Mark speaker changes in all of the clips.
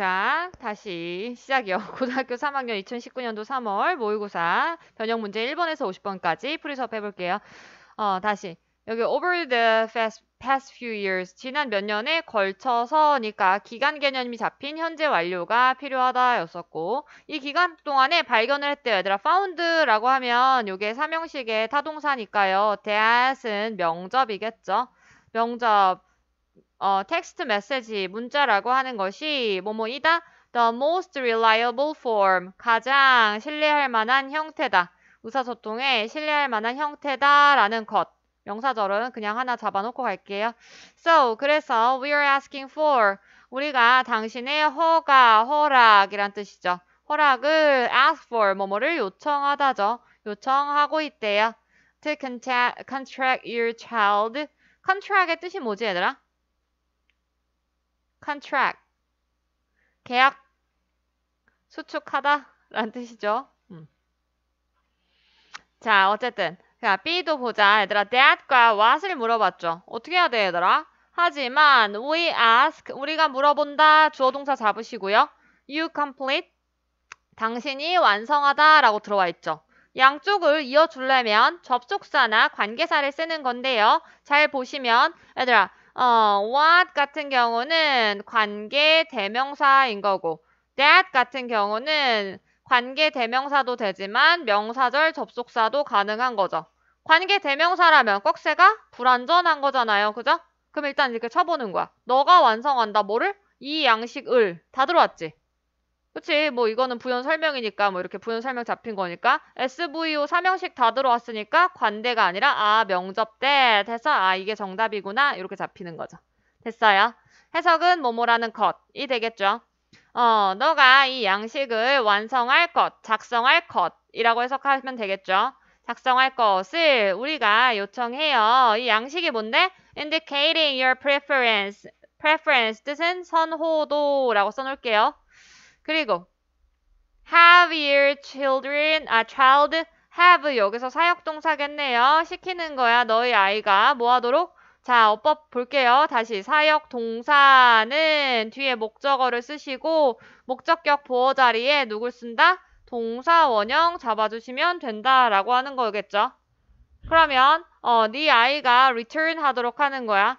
Speaker 1: 자, 다시 시작이요. 고등학교 3학년 2019년도 3월 모의고사 변형 문제 1번에서 50번까지 풀이 수업 해볼게요. 어, 다시. 여기 over the past, past few years 지난 몇 년에 걸쳐서니까 기간 개념이 잡힌 현재 완료가 필요하다였었고 이 기간 동안에 발견을 했대요 얘들아 found라고 하면 요게 삼형식의 타동사니까요 that은 명접이겠죠 명접 어, 텍스트 메시지, 문자라고 하는 것이 뭐뭐이다. The most reliable form. 가장 신뢰할 만한 형태다. 의사소통에 신뢰할 만한 형태다라는 것. 명사절은 그냥 하나 잡아놓고 갈게요. So, 그래서 we are asking for. 우리가 당신의 허가, 허락이란 뜻이죠. 허락을 ask for, 뭐뭐를 요청하다죠. 요청하고 있대요. To c o n t a c t contract your child. contract의 뜻이 뭐지, 얘들아? contract 계약 수축하다 라는 뜻이죠. 음. 자 어쨌든 자, B도 보자 얘들아 that과 what을 물어봤죠. 어떻게 해야 돼 얘들아? 하지만 we ask 우리가 물어본다 주어동사 잡으시고요. you complete 당신이 완성하다 라고 들어와 있죠. 양쪽을 이어주려면 접속사나 관계사를 쓰는 건데요. 잘 보시면 얘들아 어, what 같은 경우는 관계 대명사인 거고 that 같은 경우는 관계 대명사도 되지만 명사절 접속사도 가능한 거죠. 관계 대명사라면 꺽쇠가 불완전한 거잖아요. 그죠? 그럼 일단 이렇게 쳐보는 거야. 너가 완성한다. 뭐를? 이 양식을. 다 들어왔지? 그치 뭐 이거는 부연 설명이니까 뭐 이렇게 부연 설명 잡힌 거니까 SVO 삼형식 다 들어왔으니까 관대가 아니라 아 명접대 돼서 아 이게 정답이구나 이렇게 잡히는 거죠. 됐어요. 해석은 뭐뭐라는 것 이 되겠죠. 어, 너가 이 양식을 완성할 것, 작성할 것이라고 해석하면 되겠죠. 작성할 것을 우리가 요청해요. 이 양식이 뭔데? Indicating your preference. preference 뜻은 선호도라고 써놓을게요. 그리고 have your children, a 아, child have 여기서 사역동사겠네요. 시키는 거야 너희 아이가 뭐 하도록? 자 어법 볼게요. 다시 사역동사는 뒤에 목적어를 쓰시고 목적격 보호 자리에 누굴 쓴다? 동사 원형 잡아주시면 된다라고 하는 거겠죠. 그러면 어, 네 아이가 return 하도록 하는 거야.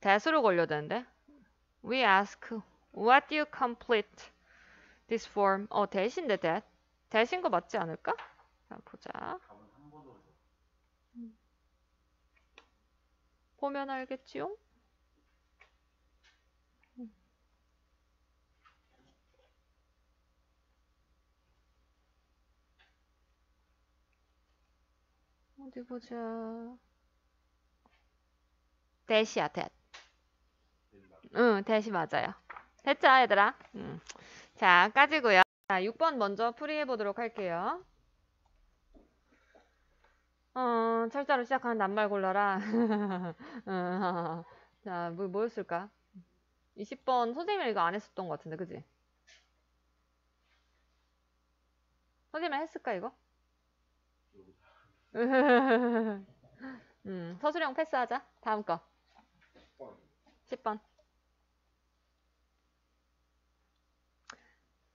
Speaker 1: 대수로 걸려야 되는데 We ask What do you complete this form? 어 대신데 대 대신 거 맞지 않을까? 자 보자 보면 알겠지요? 어디 보자. 대시야, 대. 응, 대시 맞아요. 됐죠, 얘들아? 응. 자, 까지고요. 자, 6번 먼저 풀이해 보도록 할게요. 어, 철자로 시작하는 낱말 골라라. 어, 자, 뭐, 뭐였을까? 20번 선생님이 이거 안 했었던 것 같은데, 그지? 선생님이 했을까, 이거? 음, 서술형 패스하자. 다음 거. 10번.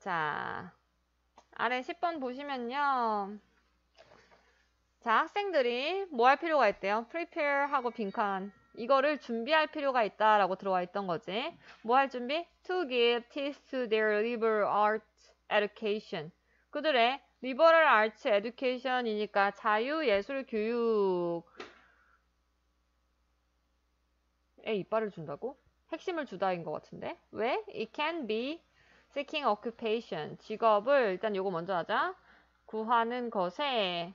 Speaker 1: 자, 아래 10번 보시면요. 자, 학생들이 뭐 할 필요가 있대요? prepare 하고 빈칸. 이거를 준비할 필요가 있다라고 들어와 있던 거지. 뭐 할 준비? to give teeth to their liberal a r t education. 그들의 liberal arts education이니까 자유예술 교육에 이빨을 준다고? 핵심을 주다인 것 같은데? 왜? It can be seeking occupation 직업을 일단 요거 먼저 하자. 구하는 것에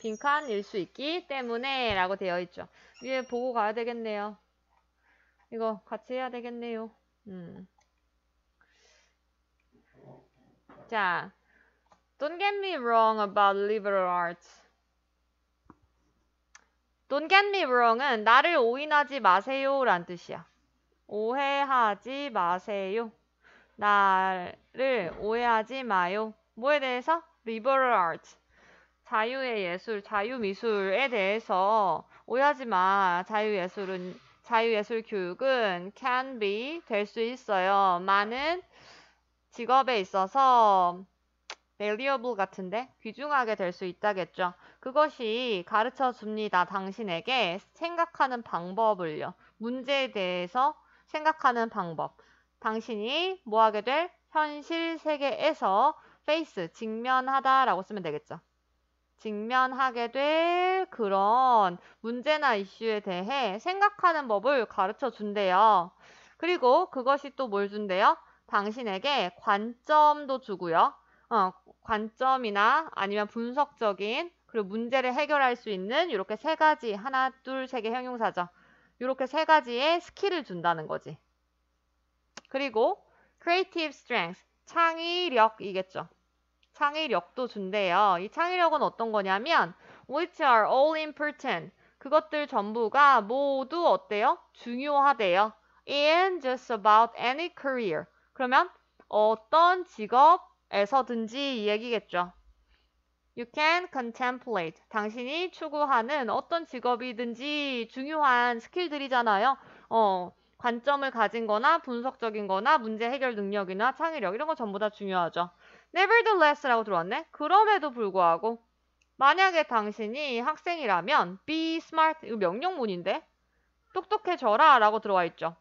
Speaker 1: 빈칸일 수 있기 때문에 라고 되어 있죠. 위에 보고 가야 되겠네요. 이거 같이 해야 되겠네요. 음. 자, don't get me wrong about liberal arts. Don't get me wrong은 나를 오인하지 마세요 란 뜻이야. 오해하지 마세요. 나를 오해하지 마요. 뭐에 대해서? liberal arts. 자유의 예술, 자유미술에 대해서 오해하지 마. 자유예술은, 자유예술 교육은 can be, 될 수 있어요. 많은 직업에 있어서 valuable 같은데 귀중하게 될 수 있다겠죠. 그것이 가르쳐 줍니다. 당신에게 생각하는 방법을요. 문제에 대해서 생각하는 방법. 당신이 뭐 하게 될 현실 세계에서 페이스 직면하다라고 쓰면 되겠죠. 직면하게 될 그런 문제나 이슈에 대해 생각하는 법을 가르쳐 준대요. 그리고 그것이 또 뭘 준대요? 당신에게 관점도 주고요. 어, 관점이나 아니면 분석적인 그리고 문제를 해결할 수 있는 이렇게 세 가지 하나 둘세 개 형용사죠. 이렇게 세 가지의 스킬을 준다는 거지. 그리고 creative strength, 창의력이겠죠. 창의력도 준대요. 이 창의력은 어떤 거냐면 which are all important. 그것들 전부가 모두 어때요? 중요하대요. in just about any career. 그러면 어떤 직업에서든지 이 얘기겠죠. You can contemplate. 당신이 추구하는 어떤 직업이든지 중요한 스킬들이잖아요. 어, 관점을 가진 거나 분석적인 거나 문제 해결 능력이나 창의력 이런 거 전부 다 중요하죠. Nevertheless라고 들어왔네. 그럼에도 불구하고 만약에 당신이 학생이라면 be smart 이거 명령문인데 똑똑해져라 라고 들어와 있죠.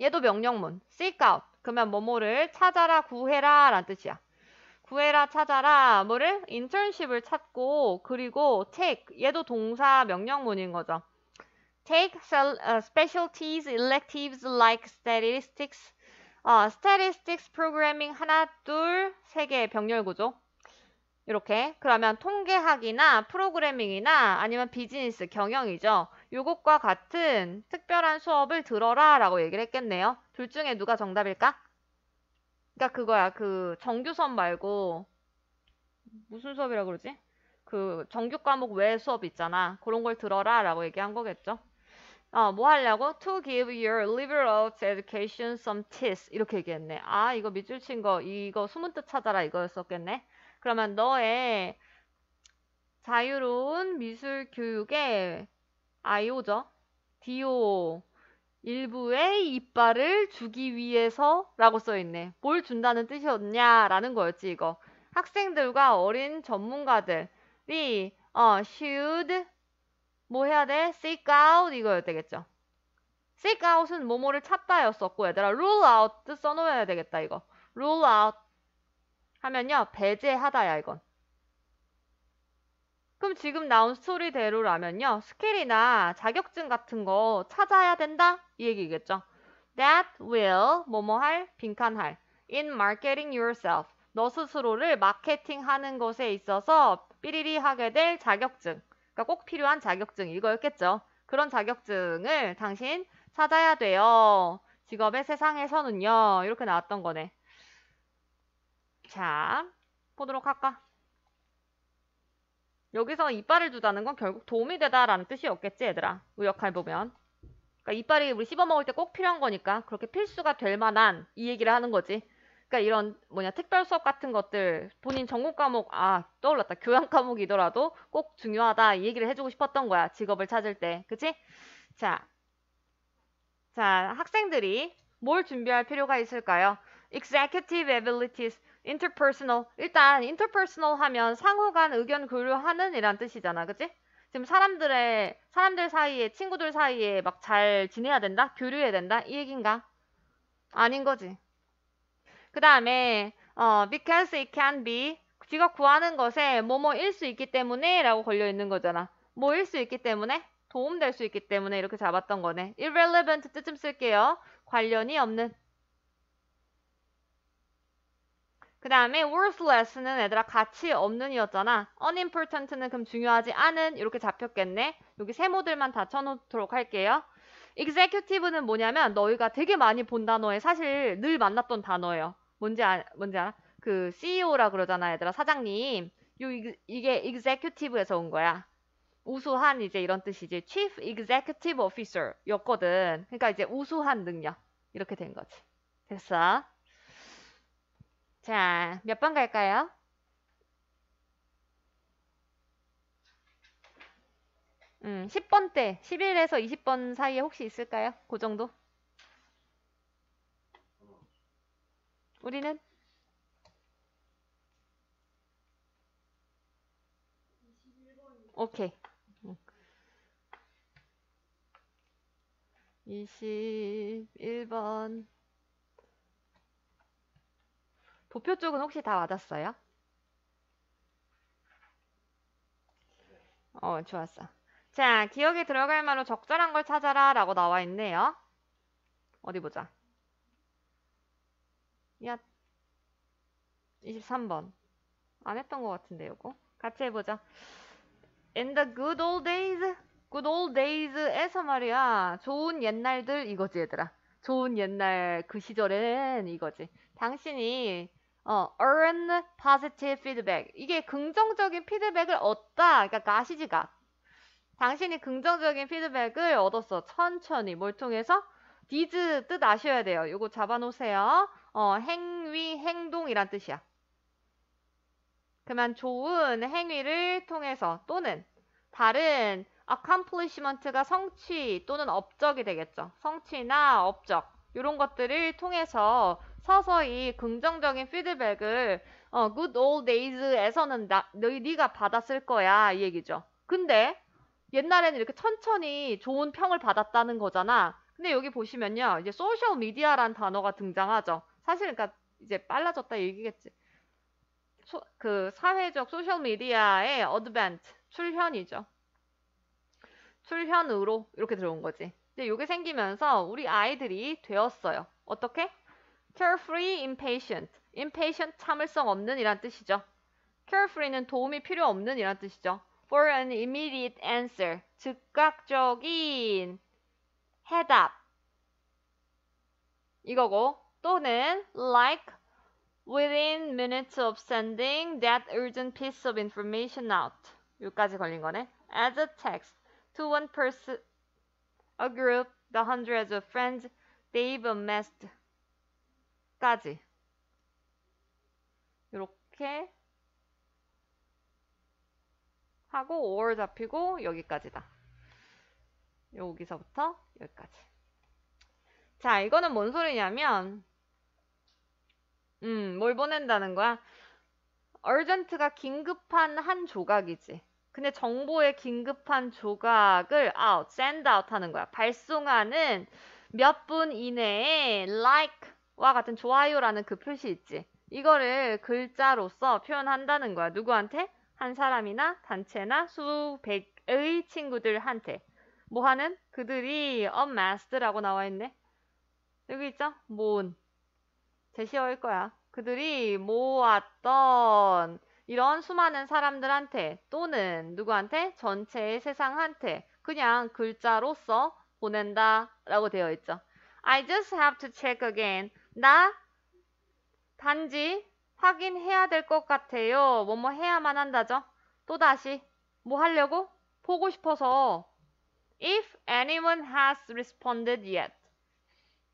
Speaker 1: 얘도 명령문 seek out 그러면 뭐뭐를 찾아라 구해라 라는 뜻이야. 구해라 찾아라 뭐를 인턴십을 찾고 그리고 책 얘도 동사 명령문인 거죠. Take uh, specialties, electives like statistics, 어, statistics programming 하나, 둘, 세 개의 병렬 구조. 이렇게. 그러면 통계학이나 프로그래밍이나 아니면 비즈니스, 경영이죠. 요것과 같은 특별한 수업을 들어라 라고 얘기를 했겠네요. 둘 중에 누가 정답일까? 그러니까 그거야. 그 정규 수업 말고 무슨 수업이라 그러지? 그 정규 과목 외 수업 있잖아. 그런 걸 들어라 라고 얘기한 거겠죠. 어, 뭐 하려고? To give your liberal arts education some tips. 이렇게 얘기했네. 아, 이거 밑줄 친 거, 이거 숨은뜻 찾아라 이거였었겠네. 그러면 너의 자유로운 미술 교육에 IO죠. DO 일부의 이빨을 주기 위해서 라고 써있네. 뭘 준다는 뜻이었냐 라는 거였지 이거. 학생들과 어린 전문가들이 어, should 뭐 해야 돼? seek out 이거야 되겠죠. seek out은 뭐뭐를 찾다였었고 얘들아 rule out 써놓아야 되겠다 이거. rule out 하면요 배제하다야 이건. 그럼 지금 나온 스토리대로라면요 스킬이나 자격증 같은 거 찾아야 된다 이 얘기겠죠. That will 뭐뭐 할 빈칸할 in marketing yourself 너 스스로를 마케팅하는 것에 있어서 삐리리 하게 될 자격증 그러니까 꼭 필요한 자격증 이거였겠죠. 그런 자격증을 당신 찾아야 돼요. 직업의 세상에서는요. 이렇게 나왔던 거네. 자, 보도록 할까? 여기서 이빨을 두다는 건 결국 도움이 되다라는 뜻이었겠지, 얘들아. 의역할 보면. 그러니까 이빨이 우리 씹어먹을 때 꼭 필요한 거니까 그렇게 필수가 될 만한 이 얘기를 하는 거지. 그러니까 이런 뭐냐 특별 수업 같은 것들 본인 전공 과목 아 떠올랐다 교양 과목이더라도 꼭 중요하다 이 얘기를 해주고 싶었던 거야 직업을 찾을 때 그치? 자, 자 학생들이 뭘 준비할 필요가 있을까요? Executive abilities, interpersonal 일단 interpersonal 하면 상호간 의견 교류하는 이란 뜻이잖아 그치? 지금 사람들의 사람들 사이에 친구들 사이에 막 잘 지내야 된다? 교류해야 된다? 이 얘긴가? 아닌 거지 그 다음에 어, because it can be 지가 구하는 것에 뭐뭐일 수 있기 때문에 라고 걸려 있는 거잖아. 뭐일 수 있기 때문에 도움될 수 있기 때문에 이렇게 잡았던 거네. irrelevant 뜻 좀 쓸게요. 관련이 없는. 그 다음에 worthless는 얘들아 가치 없는 이었잖아. unimportant는 그럼 중요하지 않은 이렇게 잡혔겠네. 여기 세모들만 다 쳐놓도록 할게요. executive는 뭐냐면 너희가 되게 많이 본 단어에 사실 늘 만났던 단어예요. 뭔지 아, 뭔지 알아? 그 CEO라 그러잖아 얘들아 사장님. 요 이게 executive에서 온 거야. 우수한 이제 이런 뜻이지. Chief Executive Officer였거든. 그러니까 이제 우수한 능력 이렇게 된 거지. 됐어? 자, 몇 번 갈까요? 음, 10번 때, 11에서 20번 사이에 혹시 있을까요? 그 정도? 우리는 오케이. 21번 도표 쪽은 혹시 다 맞았어요? 어, 좋았어. 자, 기억에 들어갈 만한 적절한 걸 찾아라 라고 나와 있네요. 어디 보자. 야 23번 안 했던 것 같은데 요거 같이 해보자 In the good old days good old days에서 말이야 좋은 옛날들 이거지 얘들아 좋은 옛날 그 시절엔 이거지 당신이 어, earn positive feedback 이게 긍정적인 피드백을 얻다 그러니까 가시지가 당신이 긍정적인 피드백을 얻었어 천천히 뭘 통해서 these 뜻 아셔야 돼요 요거 잡아놓으세요 어, 행위, 행동이란 뜻이야. 그러면 좋은 행위를 통해서 또는 다른 accomplishment가 성취 또는 업적이 되겠죠. 성취나 업적 이런 것들을 통해서 서서히 긍정적인 피드백을 어, good old days에서는 나, 너, 네가 받았을 거야 이 얘기죠. 근데 옛날에는 이렇게 천천히 좋은 평을 받았다는 거잖아. 근데 여기 보시면요. 이제 소셜 미디어란 단어가 등장하죠. 사실 그러니까 이제 빨라졌다 얘기겠지. 소, 그 사회적 소셜 미디어의 어드밴트 출현이죠. 출현으로 이렇게 들어온 거지. 근데 이게 생기면서 우리 아이들이 되었어요. 어떻게? carefree, impatient. impatient 참을성 없는 이란 뜻이죠. careFree는 도움이 필요 없는 이란 뜻이죠. For an immediate answer, 즉각적인 해답 이거고 또는 like within minutes of sending that urgent piece of information out. 여기까지 걸린 거네. As a text to one person, a group, the hundreds of friends they've amassed. 까지. 이렇게 하고 or 잡히고 여기까지다. 여기서부터 여기까지. 자, 이거는 뭔 소리냐면 음, 뭘 보낸다는 거야? u 전트가 긴급한 한 조각이지. 근데 정보의 긴급한 조각을 out, send out 하는 거야. 발송하는 몇 분 이내에 like와 같은 좋아요라는 그 표시 있지. 이거를 글자로서 표현한다는 거야. 누구한테? 한 사람이나 단체나 수백의 친구들한테. 뭐 하는? 그들이 unmask라고 나와 있네. 여기 있죠? 뭔. 제시어일 거야. 그들이 모았던 이런 수많은 사람들한테 또는 누구한테 전체의 세상한테 그냥 글자로서 보낸다 라고 되어 있죠. I just have to check again. 나 단지 확인해야 될 것 같아요. 뭐뭐 뭐 해야만 한다죠. 또다시 뭐 하려고? 보고 싶어서 If anyone has responded yet.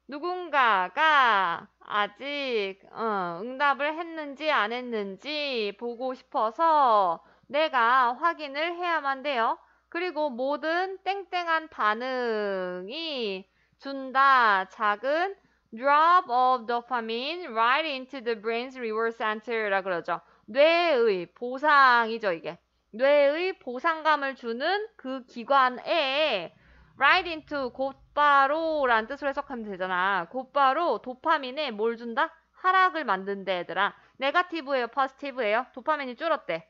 Speaker 1: 누군가가 아직 어, 응답을 했는지 안 했는지 보고 싶어서 내가 확인을 해야만 돼요. 그리고 모든 땡땡한 반응이 준다 작은 drop of dopamine right into the brain's reward center라 그러죠. 뇌의 보상이죠, 이게. 뇌의 보상감을 주는 그 기관에 right into 곧바로라는 뜻으로 해석하면 되잖아. 곧바로 도파민에 뭘 준다? 하락을 만든대 얘들아. 네가티브예요, 파스티브예요? 도파민이 줄었대.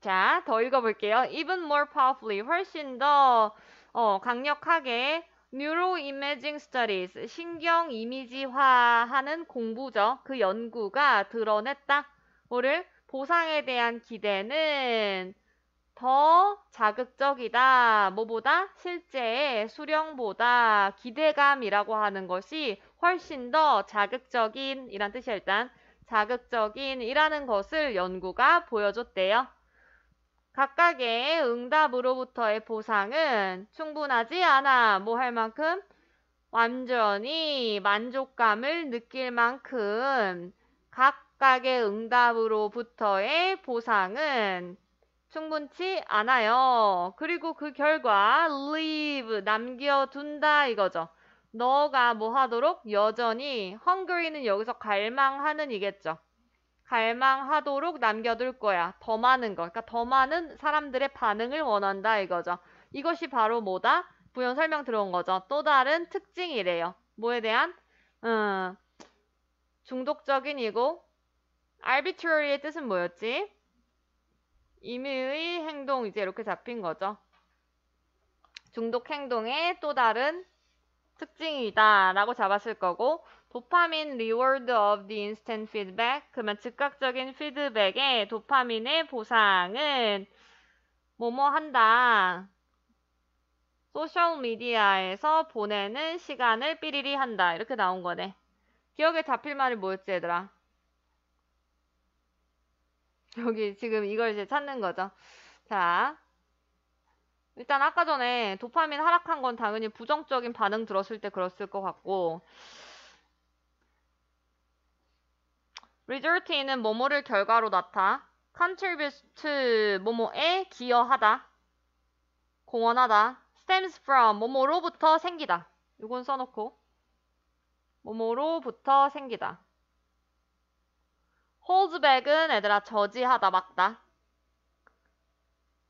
Speaker 1: 자, 더 읽어볼게요. Even more powerfully, 훨씬 더 어, 강력하게 Neuroimaging Studies, 신경 이미지화하는 공부죠. 그 연구가 드러냈다. 뭐를? 보상에 대한 기대는 더 자극적이다. 뭐보다 실제의 수령보다 기대감이라고 하는 것이 훨씬 더 자극적인 이란 뜻이야 일단 자극적인 이라는 것을 연구가 보여줬대요. 각각의 응답으로부터의 보상은 충분하지 않아. 뭐 할 만큼 완전히 만족감을 느낄 만큼 각 각각의 응답으로부터의 보상은 충분치 않아요. 그리고 그 결과 leave 남겨둔다 이거죠. 너가 뭐 하도록 여전히 hungry는 여기서 갈망하는 이겠죠. 갈망하도록 남겨둘 거야. 더 많은 거. 그러니까 더 많은 사람들의 반응을 원한다 이거죠. 이것이 바로 뭐다? 부연 설명 들어온 거죠. 또 다른 특징이래요. 뭐에 대한? 음, 중독적인 이고 arbitrary의 뜻은 뭐였지? 임의의 행동 이제 이렇게 잡힌 거죠. 중독 행동의 또 다른 특징이다 라고 잡았을 거고 도파민 reward of the instant feedback 그러면 즉각적인 피드백의 도파민의 보상은 뭐뭐 한다 소셜미디어에서 보내는 시간을 삐리리 한다 이렇게 나온 거네 기억에 잡힐 말이 뭐였지 얘들아 여기 지금 이걸 이제 찾는 거죠. 자, 일단 아까 전에 도파민 하락한 건 당연히 부정적인 반응 들었을 때 그랬을 것 같고 result는 뭐뭐를 결과로 나타 contribute 뭐뭐에 기여하다 공헌하다 stems from 뭐뭐로부터 생기다 이건 써놓고 뭐뭐로부터 생기다 h 즈백은애들아 저지하다 막다.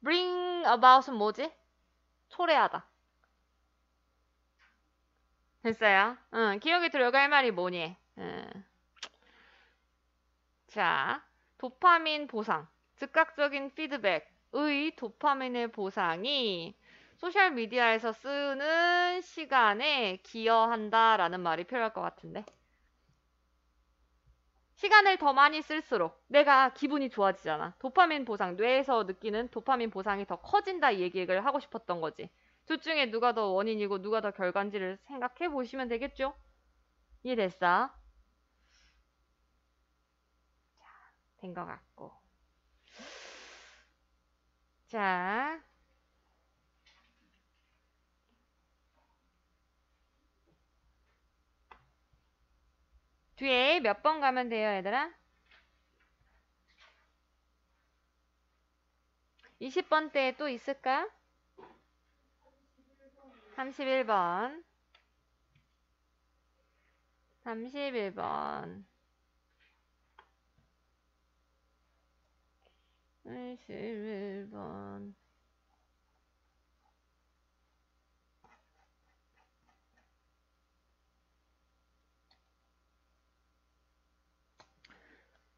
Speaker 1: bring about은 뭐지? 초래하다. 됐어요? 응, 기억에 들어갈 말이 뭐니? 응. 자, 도파민 보상, 즉각적인 피드백의 도파민의 보상이 소셜미디어에서 쓰는 시간에 기여한다라는 말이 필요할 것 같은데. 시간을 더 많이 쓸수록 내가 기분이 좋아지잖아. 도파민 보상, 뇌에서 느끼는 도파민 보상이 더 커진다 이 얘기를 하고 싶었던 거지. 둘 중에 누가 더 원인이고 누가 더 결과인지를 생각해 보시면 되겠죠? 이해됐어? 자, 된것 같고. 자, 뒤에 몇 번 가면 돼요, 얘들아? 20번대에 또 있을까? 31번 31번 31번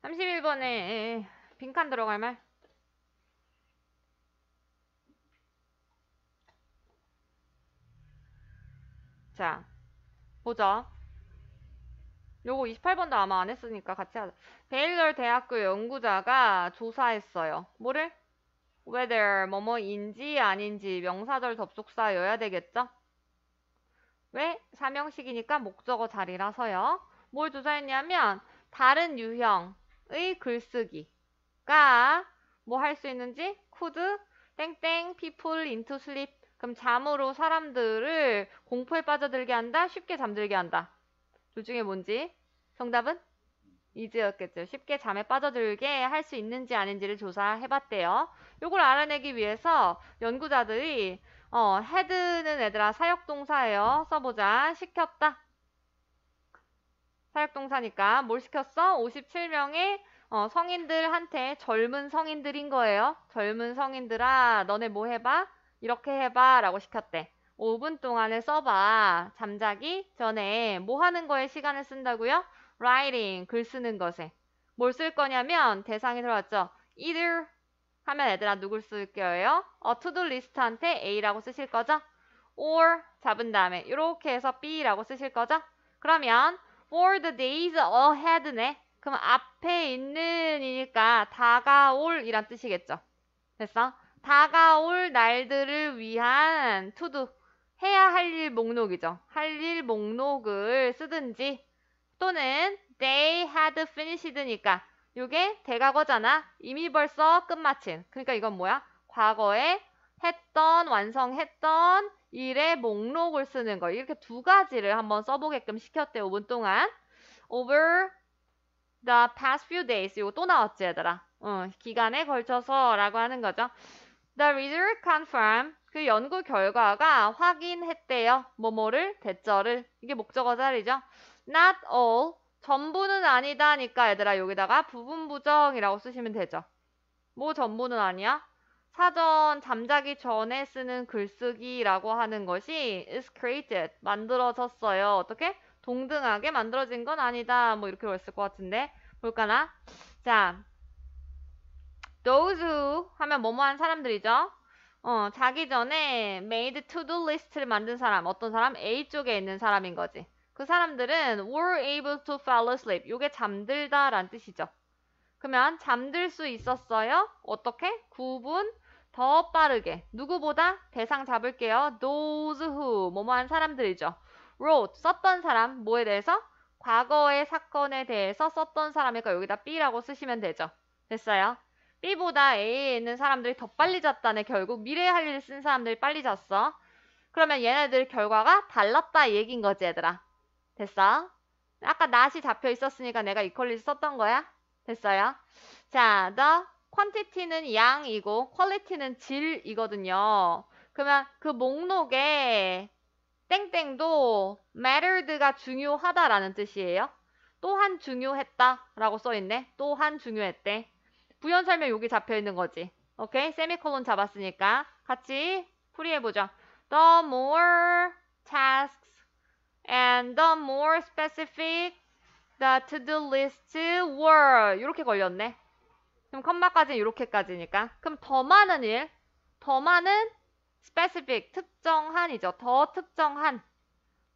Speaker 1: 31번에 빈칸 들어갈 말. 자, 보자. 요거 28번도 아마 안 했으니까 같이 하자. 베일러 대학교 연구자가 조사했어요. 뭐를? whether 뭐뭐인지 아닌지 명사절 접속사여야 되겠죠? 왜? 사명식이니까 목적어 자리라서요. 뭘 조사했냐면 다른 유형, 의 글쓰기가 뭐 할 수 있는지 could 땡땡 people into sleep 그럼 잠으로 사람들을 공포에 빠져들게 한다 쉽게 잠들게 한다 둘 중에 뭔지 정답은 이즈였겠죠. 쉽게 잠에 빠져들게 할 수 있는지 아닌지를 조사해봤대요. 요걸 알아내기 위해서 연구자들이 어, 헤드는 얘들아 사역동사예요. 써보자. 시켰다. 사역동사니까 뭘 시켰어? 57명의 어, 성인들한테 젊은 성인들인 거예요. 젊은 성인들아 너네 뭐 해봐? 이렇게 해봐 라고 시켰대. 5분 동안을 써봐. 잠자기 전에 뭐 하는 거에 시간을 쓴다고요? writing, 글 쓰는 것에. 뭘 쓸 거냐면 대상이 들어왔죠. either 하면 애들아 누굴 쓸게요 어, to-do 리스트한테 A라고 쓰실 거죠? or 잡은 다음에 이렇게 해서 B라고 쓰실 거죠? 그러면 for the days ahead네. 그럼 앞에 있는이니까 다가올 이란 뜻이겠죠. 됐어? 다가올 날들을 위한 투두 해야 할 일 목록이죠. 할 일 목록을 쓰든지 또는 they had finished니까 요게 대가거잖아 이미 벌써 끝마친. 그러니까 이건 뭐야? 과거에 했던, 완성했던 일의 목록을 쓰는 거 이렇게 두 가지를 한번 써보게끔 시켰대요. 5분 동안. over the past few days 이거 또 나왔지 얘들아. 어, 기간에 걸쳐서 라고 하는 거죠. The r e s u l t confirm 그 연구 결과가 확인했대요. 뭐뭐를 대절을 이게 목적어 자리죠. Not all 전부는 아니다니까 얘들아 여기다가 부분 부정이라고 쓰시면 되죠. 뭐 전부는 아니야? 사전 잠자기 전에 쓰는 글쓰기라고 하는 것이 is created 만들어졌어요. 어떻게? 동등하게 만들어진 건 아니다. 뭐 이렇게 했을 것 같은데 볼까나? 자, those who 하면 뭐뭐한 사람들이죠. 어, 자기 전에 made to do list를 만든 사람, 어떤 사람? A 쪽에 있는 사람인 거지. 그 사람들은 were able to fall asleep. 요게 잠들다 란 뜻이죠. 그러면 잠들 수 있었어요? 어떻게? 구분 더 빠르게 누구보다 대상 잡을게요. Those who 뭐뭐한 사람들이죠. wrote 썼던 사람 뭐에 대해서? 과거의 사건에 대해서 썼던 사람이니까 여기다 B라고 쓰시면 되죠. 됐어요? B보다 A에 있는 사람들이 더 빨리 잤다네 결국 미래에 할 일을 쓴 사람들이 빨리 잤어. 그러면 얘네들 결과가 달랐다 얘긴 거지 얘들아. 됐어? 아까 낫이 잡혀 있었으니까 내가 이퀄리지 썼던 거야. 됐어요? 자, 더 퀀티티는 양이고 퀄리티는 질이거든요. 그러면 그 목록에 땡땡도 mattered가 중요하다라는 뜻이에요. 또한 중요했다라고 써있네. 또한 중요했대. 부연 설명 여기 잡혀있는 거지. 오케이? 세미콜론 잡았으니까 같이 풀이해보죠. The more tasks and the more specific the to-do list were 이렇게 걸렸네. 그럼 컴마까지는 이렇게까지니까. 그럼 더 많은 일, 더 많은 specific, 특정한이죠. 더 특정한,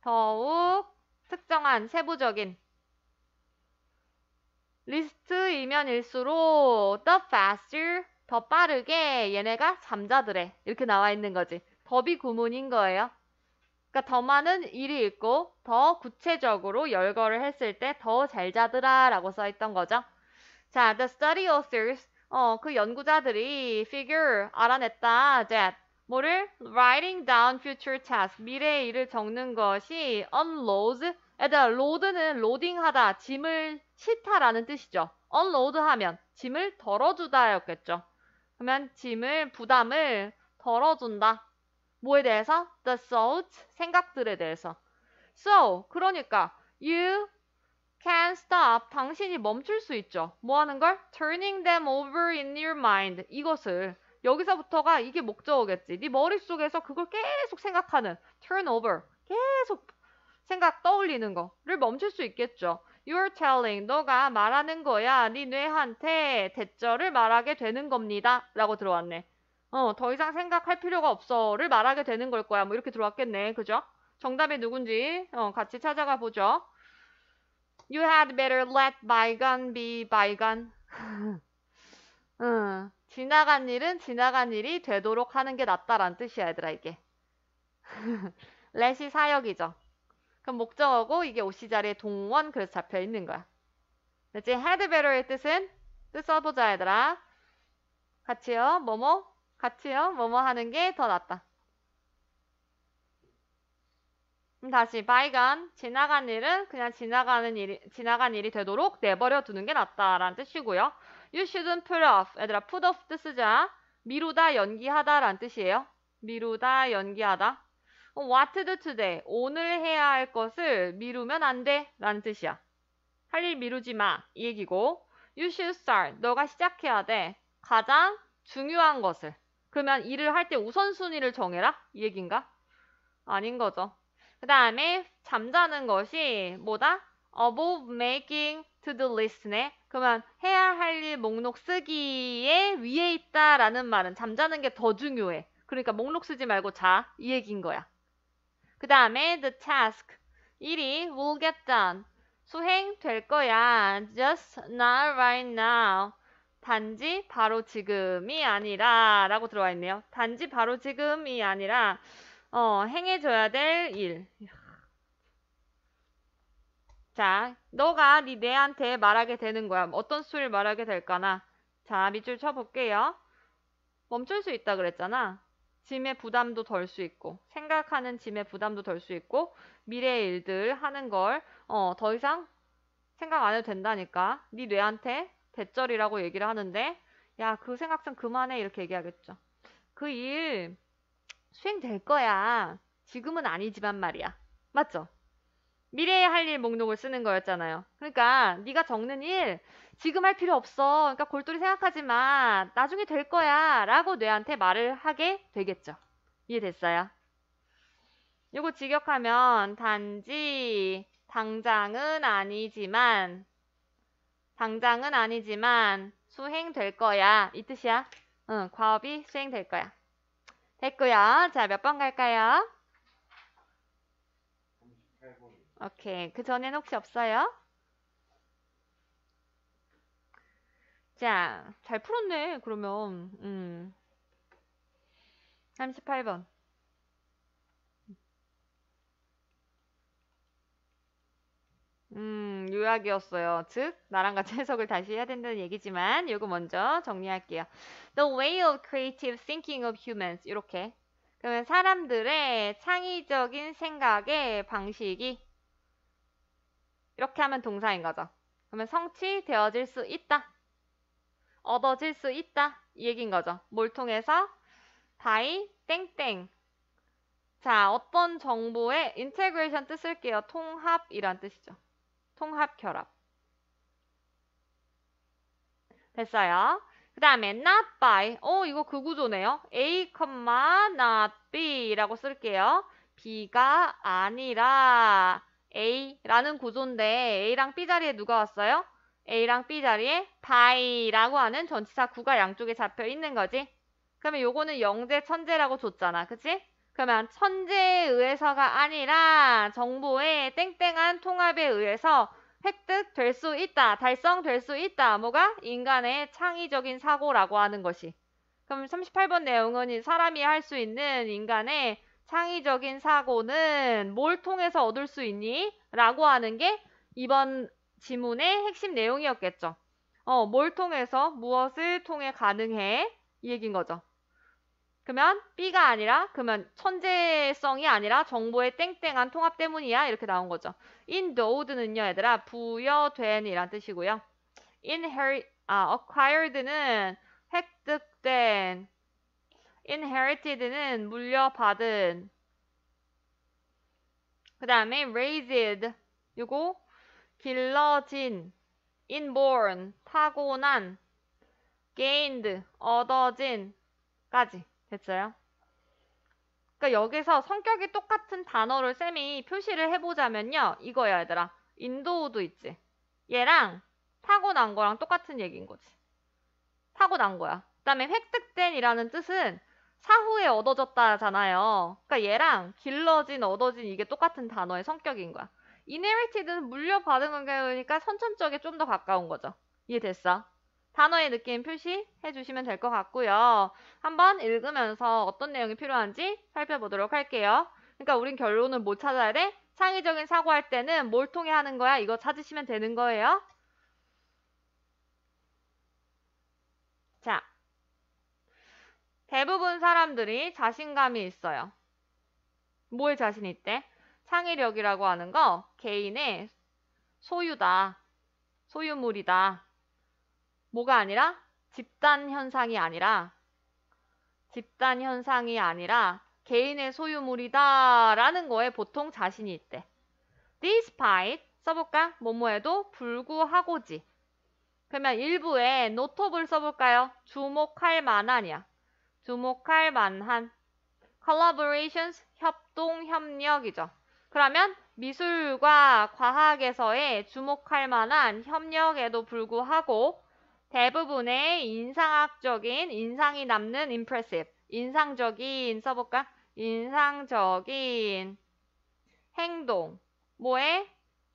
Speaker 1: 더욱 특정한, 세부적인. 리스트이면일수록 the faster, 더 빠르게 얘네가 잠자들래 이렇게 나와 있는 거지. 더비 구문인 거예요. 그러니까 더 많은 일이 있고 더 구체적으로 열거를 했을 때 더 잘 자더라 라고 써있던 거죠. 자, the study authors, 어, 그 연구자들이 figure, 알아냈다, that, 뭐를? writing down future tasks, 미래의 일을 적는 것이 unloads, 얘들아, load는 loading하다, 짐을 싣다라는 뜻이죠. unload 하면 짐을 덜어주다였겠죠. 그러면 짐을, 부담을 덜어준다. 뭐에 대해서? the thoughts, 생각들에 대해서. So, 그러니까 you Can t stop. 당신이 멈출 수 있죠. 뭐 하는 걸? Turning them over in your mind. 이것을. 여기서부터가 이게 목적어겠지. 네 머릿속에서 그걸 계속 생각하는 turn over. 계속 생각 떠올리는 거를 멈출 수 있겠죠. You're telling. 너가 말하는 거야. 네 뇌한테 대절을 말하게 되는 겁니다. 라고 들어왔네. 어, 더 이상 생각할 필요가 없어를 말하게 되는 걸 거야. 뭐 이렇게 들어왔겠네. 그죠? 정답이 누군지 어, 같이 찾아가 보죠. You had better let bygone be bygone. 응. 지나간 일은 지나간 일이 되도록 하는 게 낫다란 뜻이야, 얘들아, 이게. let이 사역이죠. 그럼 목적어고 이게 오시 자리에 동원 그래서 잡혀 있는 거야. 이제 had better의 뜻은 뜻 써보자, 얘들아. 같이요, 뭐뭐? 같이요, 뭐뭐 하는 게 더 낫다. 다시 by간 지나간 일은 그냥 지나가는 일이 지나간 일이 되도록 내버려 두는 게 낫다라는 뜻이고요. You shouldn't put off. 얘들아 put off 뜻 쓰자. 미루다 연기하다라는 뜻이에요. 미루다 연기하다. What to do today? 오늘 해야 할 것을 미루면 안 돼. 라는 뜻이야. 할 일 미루지 마. 이 얘기고. You should start. 너가 시작해야 돼. 가장 중요한 것을. 그러면 일을 할 때 우선순위를 정해라? 이 얘기인가? 아닌 거죠. 그 다음에 잠자는 것이 뭐다? above making to do list네. 그만 해야 할 일 목록 쓰기에 위에 있다라는 말은 잠자는 게 더 중요해. 그러니까 목록 쓰지 말고 자. 이 얘기인 거야. 그 다음에 the task. 일이 will get done. 수행될 거야. just not right now. 단지 바로 지금이 아니라 라고 들어와 있네요. 단지 바로 지금이 아니라 어, 행해줘야 될 일. 자, 너가 네 뇌한테 말하게 되는 거야. 어떤 수를 말하게 될까나. 자, 밑줄 쳐볼게요. 멈출 수 있다 그랬잖아. 짐의 부담도 덜 수 있고 생각하는 짐의 부담도 덜 수 있고 미래의 일들 하는 걸더 어, 이상 생각 안 해도 된다니까 네 뇌한테 대절이라고 얘기를 하는데 야그 생각 좀 그만해 이렇게 얘기하겠죠 그일 수행될 거야. 지금은 아니지만 말이야. 맞죠? 미래에 할 일 목록을 쓰는 거였잖아요. 그러니까 네가 적는 일 지금 할 필요 없어. 그러니까 골똘히 생각하지 마. 나중에 될 거야. 라고 뇌한테 말을 하게 되겠죠. 이해됐어요? 요거 직역하면 단지 당장은 아니지만 당장은 아니지만 수행될 거야. 이 뜻이야. 응, 과업이 수행될 거야. 됐고요. 자, 몇 번 갈까요? 38번. 오케이. 그 전엔 혹시 없어요? 자, 잘 풀었네. 그러면 음. 38번. 음, 요약이었어요. 즉, 나랑 같이 해석을 다시 해야 된다는 얘기지만 이거 먼저 정리할게요. The way of creative thinking of humans 이렇게 그러면 사람들의 창의적인 생각의 방식이 이렇게 하면 동사인 거죠. 그러면 성취되어질 수 있다. 얻어질 수 있다. 이 얘기인 거죠. 뭘 통해서? by 땡땡 자, 어떤 정보의 integration 뜻을게요. 통합이란 뜻이죠. 통합 결합. 됐어요. 그 다음에 not by. 어, 이거 그 구조네요. A, not B라고 쓸게요. B가 아니라 A라는 구조인데 A랑 B 자리에 누가 왔어요? A랑 B 자리에 by라고 하는 전치사 구가 양쪽에 잡혀 있는 거지. 그러면 요거는 영재, 천재라고 줬잖아. 그치? 그러면 천재에 의해서가 아니라 정보의 땡땡한 통합에 의해서 획득될 수 있다, 달성될 수 있다. 뭐가? 인간의 창의적인 사고라고 하는 것이. 그럼 38번 내용은 사람이 할 수 있는 인간의 창의적인 사고는 뭘 통해서 얻을 수 있니? 라고 하는 게 이번 지문의 핵심 내용이었겠죠. 어, 뭘 통해서, 무엇을 통해 가능해? 이 얘기인 거죠. 그러면 B가 아니라 그러면 천재성이 아니라 정보의 땡땡한 통합 때문이야 이렇게 나온 거죠. endowed는요 얘들아 부여된 이란 뜻이고요. inherit 아 acquired는 획득된 inherited는 물려받은 그 다음에 raised 요거 길러진 inborn 타고난 gained 얻어진 까지 됐어요? 그러니까 여기서 성격이 똑같은 단어를 쌤이 표시를 해보자면요. 이거야 얘들아. 인도우도 있지. 얘랑 타고난 거랑 똑같은 얘기인 거지. 타고난 거야. 그 다음에 획득된이라는 뜻은 사후에 얻어졌다잖아요. 그러니까 얘랑 길러진, 얻어진 이게 똑같은 단어의 성격인 거야. 이네 h e r 는 물려받은 거니까 선천적에 좀 더 가까운 거죠. 이해됐어? 단어의 느낌 표시해 주시면 될 것 같고요. 한번 읽으면서 어떤 내용이 필요한지 살펴보도록 할게요. 그러니까 우린 결론을 못 찾아야 돼? 창의적인 사고할 때는 뭘 통해 하는 거야? 이거 찾으시면 되는 거예요. 자, 대부분 사람들이 자신감이 있어요. 뭘 자신 있대? 창의력이라고 하는 거 개인의 소유다, 소유물이다. 뭐가 아니라 집단 현상이 아니라 집단 현상이 아니라 개인의 소유물이다라는 거에 보통 자신이 있대. despite 써볼까? 뭐뭐에도 불구하고지. 그러면 일부에 노톱을 써볼까요? 주목할 만한이야. 주목할 만한. collaborations, 협동, 협력이죠. 그러면 미술과 과학에서의 주목할 만한 협력에도 불구하고 대부분의 인상학적인 인상이 남는 impressive 인상적인 써볼까? 인상적인 행동 뭐에?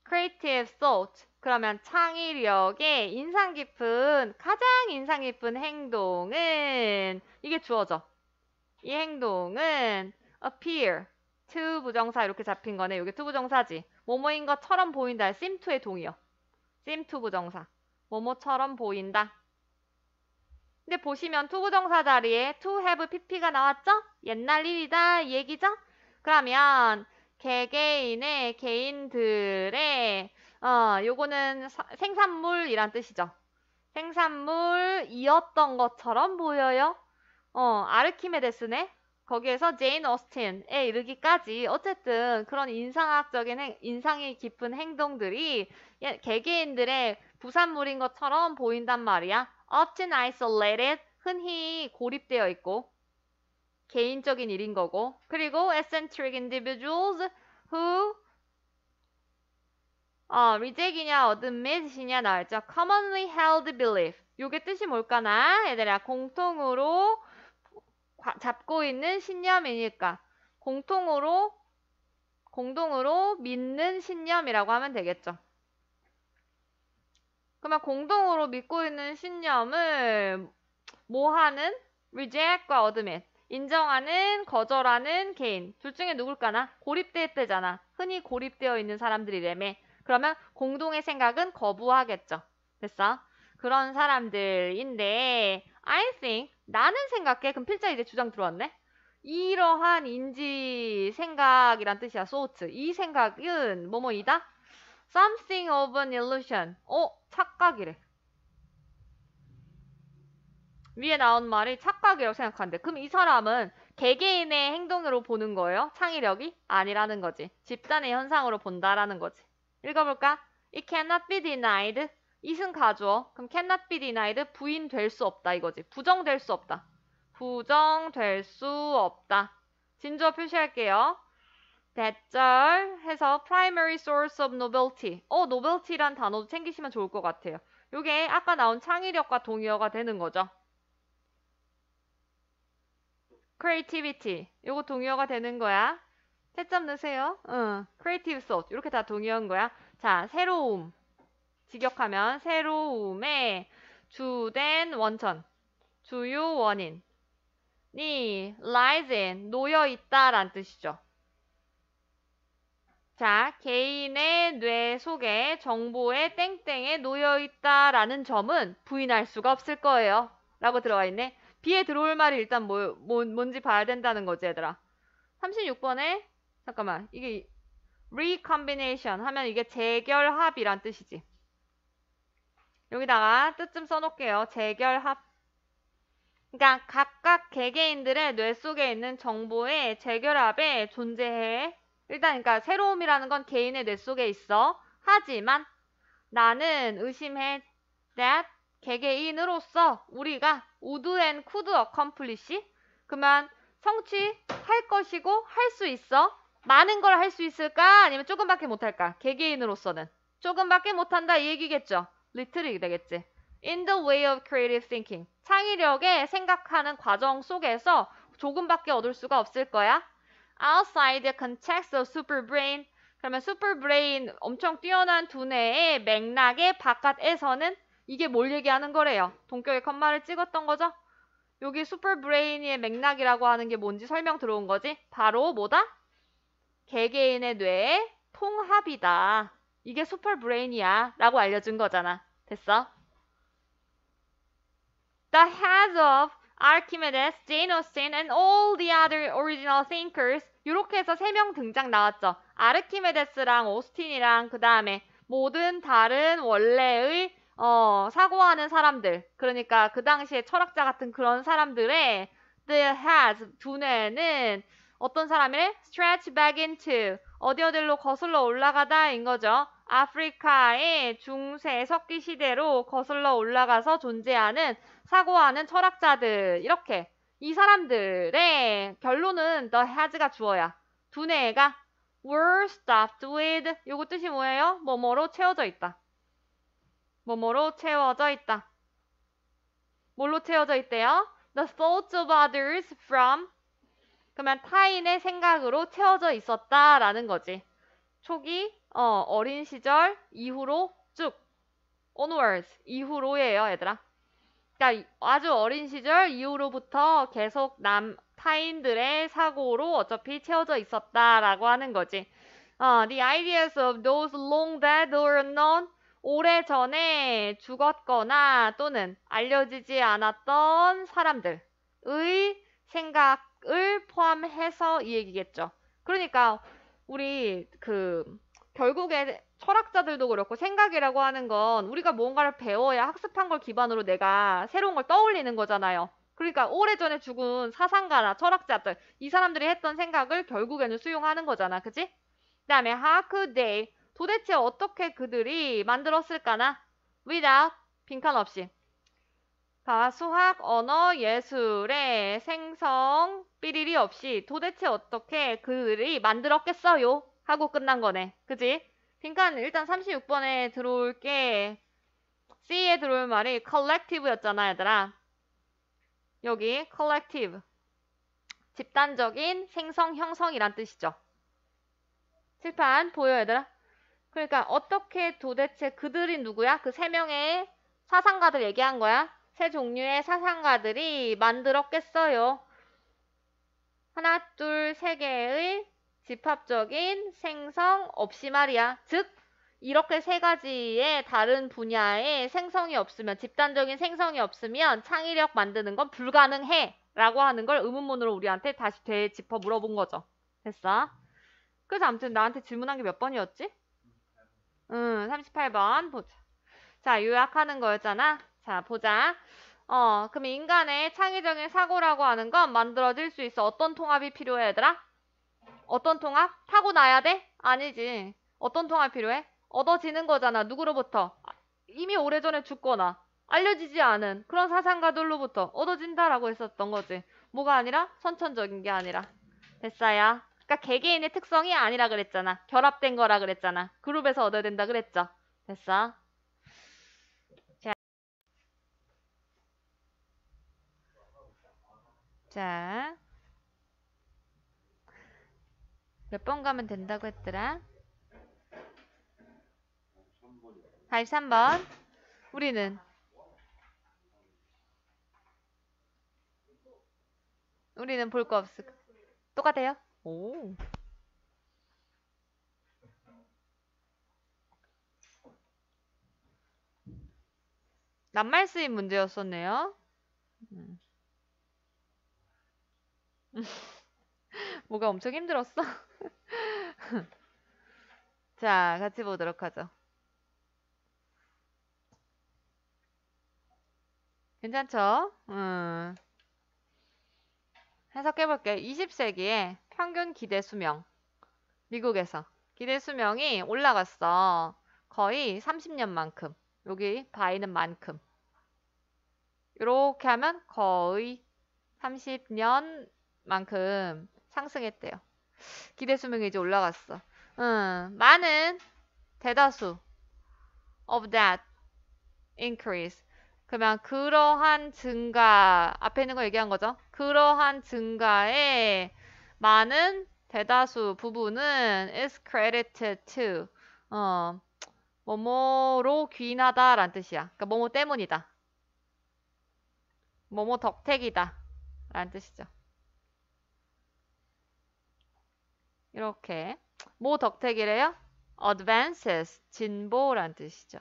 Speaker 1: creative thought 그러면 창의력에 인상 깊은 가장 인상 깊은 행동은 이게 주어져 이 행동은 appear to 부정사 이렇게 잡힌 거네 이게 to 부정사지 뭐뭐인 것처럼 보인다 seem to의 동의어 seem to 부정사 뭐뭐처럼 보인다. 근데 보시면 투구정사 자리에 to have pp가 나왔죠? 옛날 일이다 이 얘기죠? 그러면 개개인의 개인들의 어 요거는 생산물이란 뜻이죠. 생산물이었던 것처럼 보여요. 어 아르키메데스네 거기에서 제인 어스틴에 이르기까지 어쨌든 그런 인상학적인 행, 인상이 깊은 행동들이 예, 개개인들의 부산물인 것처럼 보인단 말이야. often isolated, 흔히 고립되어 있고 개인적인 일인 거고 그리고 eccentric individuals who 어, reject이냐 admit이냐 나왔죠. commonly held belief 요게 뜻이 뭘까나 얘들아 공통으로 잡고 있는 신념이니까 공통으로 공동으로 믿는 신념이라고 하면 되겠죠. 그러면 공동으로 믿고 있는 신념을 뭐하는 reject과 admit 인정하는, 거절하는 개인. 둘 중에 누굴까나? 고립됐대잖아. 흔히 고립되어 있는 사람들이래매. 그러면 공동의 생각은 거부하겠죠. 됐어? 그런 사람들인데, I think, 나는 생각해. 그럼 필자 이제 주장 들어왔네? 이러한 인지 생각이란 뜻이야. 소트. 이 생각은 뭐뭐이다? something of an illusion. 어? 착각이래. 위에 나온 말이 착각이라고 생각한대. 그럼 이 사람은 개개인의 행동으로 보는 거예요? 창의력이? 아니라는 거지. 집단의 현상으로 본다라는 거지. 읽어볼까? It cannot be denied. 이승 가져. 그럼 cannot be denied. 부인될 수 없다 이거지. 부정될 수 없다. 부정될 수 없다. 진주어 표시할게요. 대절 해서 primary source of novelty. 어, novelty란 단어도 챙기시면 좋을 것 같아요. 요게 아까 나온 창의력과 동의어가 되는 거죠. creativity. 요거 동의어가 되는 거야. 채점 넣으세요. 응. creative source. 이렇게 다 동의어인 거야. 자, 새로움. 직역하면 새로움의 주된 원천, 주요 원인이 lies in, 놓여 있다란 뜻이죠. 자, 개인의 뇌 속에 정보의 땡땡에 놓여 있다라는 점은 부인할 수가 없을 거예요. 라고 들어가 있네. 비에 들어올 말이 일단 뭐, 뭐, 뭔지 봐야 된다는 거지, 얘들아. 36번에, 잠깐만, 이게 recombination 하면 이게 재결합이란 뜻이지. 여기다가 뜻 좀 써놓을게요. 재결합. 그러니까 각각 개개인들의 뇌 속에 있는 정보의 재결합에 존재해 일단 그러니까 새로움이라는 건 개인의 뇌 속에 있어. 하지만 나는 의심해 that 개개인으로서 우리가 would and could accomplish 그만 성취할 것이고 할 수 있어. 많은 걸 할 수 있을까? 아니면 조금밖에 못할까? 개개인으로서는 조금밖에 못한다 이 얘기겠죠. little이 되겠지. In the way of creative thinking. 창의력에 생각하는 과정 속에서 조금밖에 얻을 수가 없을 거야. outside the context of superbrain 그러면 superbrain 엄청 뛰어난 두뇌의 맥락의 바깥에서는 이게 뭘 얘기하는 거래요. 동격의 컴마를 찍었던 거죠. 여기 superbrain의 맥락이라고 하는 게 뭔지 설명 들어온 거지. 바로 뭐다? 개개인의 뇌의 통합이다. 이게 superbrain이야 라고 알려준 거잖아. 됐어? The h e a d of Archimedes, Jane Austen, and all the other original thinkers 이렇게 해서 3명 등장 나왔죠. 아르키메데스랑 오스틴이랑 그 다음에 모든 다른 원래의 어, 사고하는 사람들 그러니까 그 당시에 철학자 같은 그런 사람들의 the has 두뇌는 어떤 사람을 stretch back into 어디 어디로 거슬러 올라가다인 거죠. 아프리카의 중세 석기 시대로 거슬러 올라가서 존재하는 사고하는 철학자들 이렇게 이 사람들의 결론은 더 하즈가 주어야 두뇌가 were stuffed with 요거 뜻이 뭐예요? 뭐뭐로 채워져 있다. 뭐뭐로 채워져 있다. 뭘로 채워져 있대요? The thoughts of others from 그러면 타인의 생각으로 채워져 있었다라는 거지. 초기 어, 어린 시절 이후로 쭉 onwards 이후로예요, 얘들아. 그러니까 아주 어린 시절 이후로부터 계속 남 타인들의 사고로 어차피 채워져 있었다라고 하는 거지. 어, the ideas of those long dead or unknown 오래 전에 죽었거나 또는 알려지지 않았던 사람들의 생각을 포함해서 이 얘기겠죠. 그러니까 우리 그 결국에 철학자들도 그렇고 생각이라고 하는 건 우리가 뭔가를 배워야 학습한 걸 기반으로 내가 새로운 걸 떠올리는 거잖아요. 그러니까 오래전에 죽은 사상가나 철학자들 이 사람들이 했던 생각을 결국에는 수용하는 거잖아. 그치? 그 다음에 how could they 도대체 어떻게 그들이 만들었을까나 without 빈칸 없이 다수학, 언어, 예술의 생성 삐리리 없이 도대체 어떻게 글이 만들었겠어요? 하고 끝난 거네. 그지? 그러니까 일단 36번에 들어올 게 C에 들어올 말이 collective였잖아 얘들아. 여기 collective. 집단적인 생성 형성이란 뜻이죠. 칠판 보여 얘들아? 그러니까 어떻게 도대체 그들이 누구야? 그 세 명의 사상가들 얘기한 거야. 세 종류의 사상가들이 만들었겠어요. 하나, 둘, 세 개의 집합적인 생성 없이 말이야. 즉, 이렇게 세 가지의 다른 분야의 생성이 없으면, 집단적인 생성이 없으면 창의력 만드는 건 불가능해. 라고 하는 걸 의문문으로 우리한테 다시 되짚어 물어본 거죠. 됐어? 그래서 아무튼 나한테 질문한 게 몇 번이었지? 응, 38번 보자. 자, 요약하는 거였잖아. 자, 보자. 어, 그럼 인간의 창의적인 사고라고 하는 건 만들어질 수 있어. 어떤 통합이 필요해, 얘들아? 어떤 통합? 타고나야 돼? 아니지. 어떤 통합이 필요해? 얻어지는 거잖아. 누구로부터? 이미 오래전에 죽거나 알려지지 않은 그런 사상가들로부터 얻어진다라고 했었던 거지. 뭐가 아니라? 선천적인 게 아니라. 됐어야. 그러니까 개개인의 특성이 아니라 그랬잖아. 결합된 거라 그랬잖아. 그룹에서 얻어야 된다 그랬죠. 됐어. 자, 몇 번 가면 된다고 했더라? 83번. 우리는 우리는 볼 거 없을 똑같아요? 오. 낱말 쓰인 문제였었네요. 뭐가 엄청 힘들었어? 자, 같이 보도록 하죠. 괜찮죠? 음. 해석해볼게요. 20세기에 평균 기대 수명. 미국에서. 기대 수명이 올라갔어. 거의 30년만큼. 여기 바이는 만큼. 이렇게 하면 거의 30년 만큼 상승했대요. 기대 수명이 이제 올라갔어. 음, 많은 대다수 of that increase. 그러면 그러한 증가 앞에 있는 거 얘기한 거죠. 그러한 증가에 많은 대다수 부분은 is credited to 어 뭐뭐로 귀인하다라는 뜻이야. 그러니까 뭐뭐 때문이다. 뭐뭐 덕택이다 라는 뜻이죠. 이렇게 뭐 덕택이래요. advances 진보란 뜻이죠.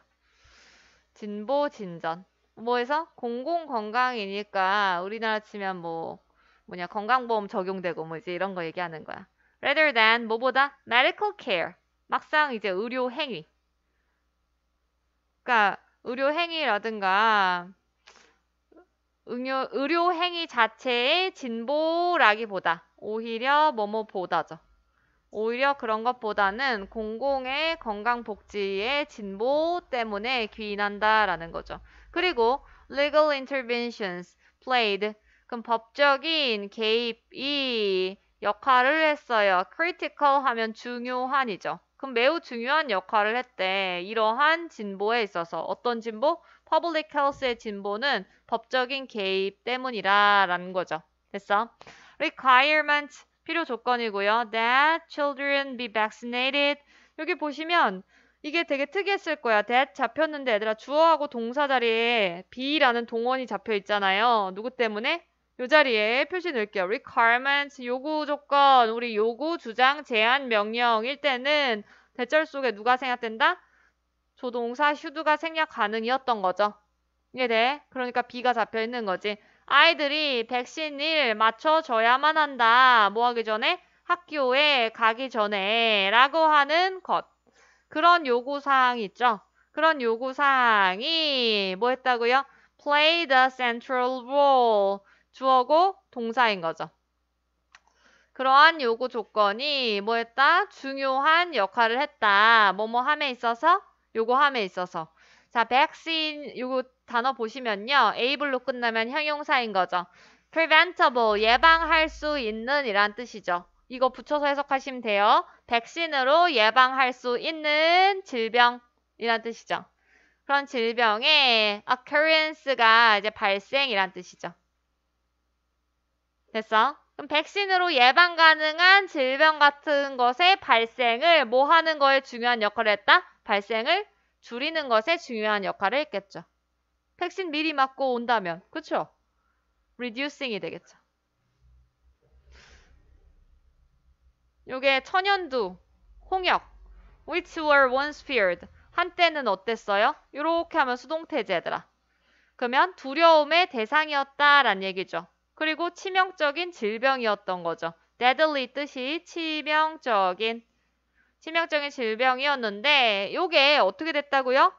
Speaker 1: 진보 진전. 뭐에서 공공 건강이니까 우리나라 치면 뭐 뭐냐 건강보험 적용되고 뭐지 이런 거 얘기하는 거야. rather than 뭐보다 medical care 막상 이제 의료 행위. 그러니까 의료 행위라든가 의료, 의료 행위 자체의 진보라기보다 오히려 뭐뭐보다죠. 오히려 그런 것보다는 공공의 건강복지의 진보 때문에 귀인한다라는 거죠. 그리고 legal interventions played 그럼 법적인 개입이 역할을 했어요. critical 하면 중요한이죠. 그럼 매우 중요한 역할을 했대. 이러한 진보에 있어서 어떤 진보? public health의 진보는 법적인 개입 때문이라라는 거죠. 됐어? requirement 필요 조건이고요. That children be vaccinated. 여기 보시면 이게 되게 특이했을 거야. that 잡혔는데 얘들아 주어하고 동사 자리에 be라는 동원이 잡혀 있잖아요. 누구 때문에? 요 자리에 표시 넣을게요. requirements, 요구 조건, 우리 요구, 주장, 제한, 명령일 때는 대절 속에 누가 생략된다? 조동사, 휴드가 생략 가능이었던 거죠. 이게돼 그러니까 b 가 잡혀 있는 거지. 아이들이 백신을 맞춰줘야만 한다. 뭐 하기 전에? 학교에 가기 전에 라고 하는 것. 그런 요구사항 있죠? 그런 요구사항이 뭐 했다고요? play the central role. 주어고 동사인 거죠. 그러한 요구 조건이 뭐 했다? 중요한 역할을 했다. 뭐뭐 함에 있어서? 요구 함에 있어서. 자, 백신 요거 단어 보시면요. 에이블로 끝나면 형용사인 거죠. preventable, 예방할 수 있는 이란 뜻이죠. 이거 붙여서 해석하시면 돼요. 백신으로 예방할 수 있는 질병이란 뜻이죠. 그런 질병의 occurrence가 이제 발생이란 뜻이죠. 됐어? 그럼 백신으로 예방 가능한 질병 같은 것의 발생을 뭐 하는 거에 중요한 역할을 했다? 발생을 줄이는 것에 중요한 역할을 했겠죠. 백신 미리 맞고 온다면. 그쵸? reducing이 되겠죠. 요게 천연두, 홍역, which were once feared. 한때는 어땠어요? 이렇게 하면 수동태제더라. 그러면 두려움의 대상이었다라는 얘기죠. 그리고 치명적인 질병이었던 거죠. deadly 뜻이 치명적인 치명적인 질병이었는데 요게 어떻게 됐다고요?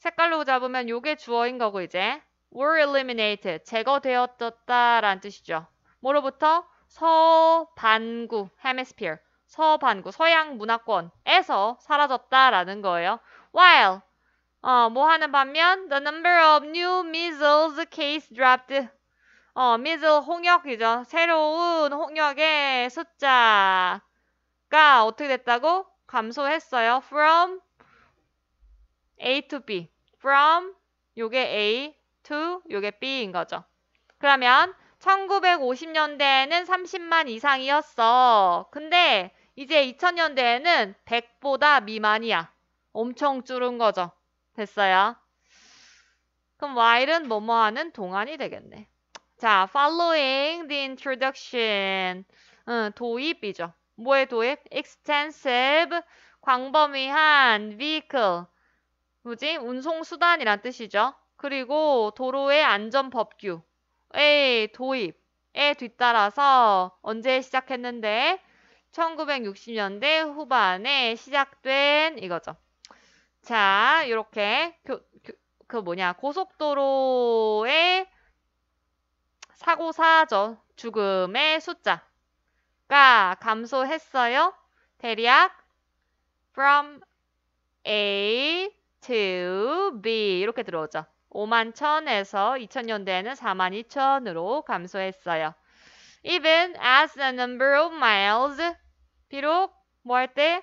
Speaker 1: 색깔로 잡으면 요게 주어인 거고 이제 were eliminated 제거되었다라는 뜻이죠. 뭐로부터 서반구 hemisphere 서반구 서양 문화권에서 사라졌다라는 거예요. while 어, 뭐 하는 반면 the number of new measles case dropped 어, measles 홍역이죠. 새로운 홍역의 숫자가 어떻게 됐다고? 감소했어요. from A to B. From 요게 A to 요게 B인 거죠. 그러면 1950년대에는 30만 이상이었어. 근데 이제 2000년대에는 100보다 미만이야. 엄청 줄은 거죠. 됐어요? 그럼 while은 뭐뭐하는 동안이 되겠네. 자, following the introduction. 응, 도입이죠. 뭐에 도입? extensive, 광범위한 vehicle. 뭐지? 운송수단이란 뜻이죠. 그리고 도로의 안전법규의 도입에 뒤따라서 언제 시작했는데 1960년대 후반에 시작된 이거죠. 자, 이렇게 교, 교, 그 뭐냐 고속도로의 사고사죠. 죽음의 숫자가 감소했어요. 대략 from a to be 이렇게 들어오죠. 5만 1000에서 2000년대에는 4만 2000으로 감소했어요. Even as the number of miles 비록 뭐 할때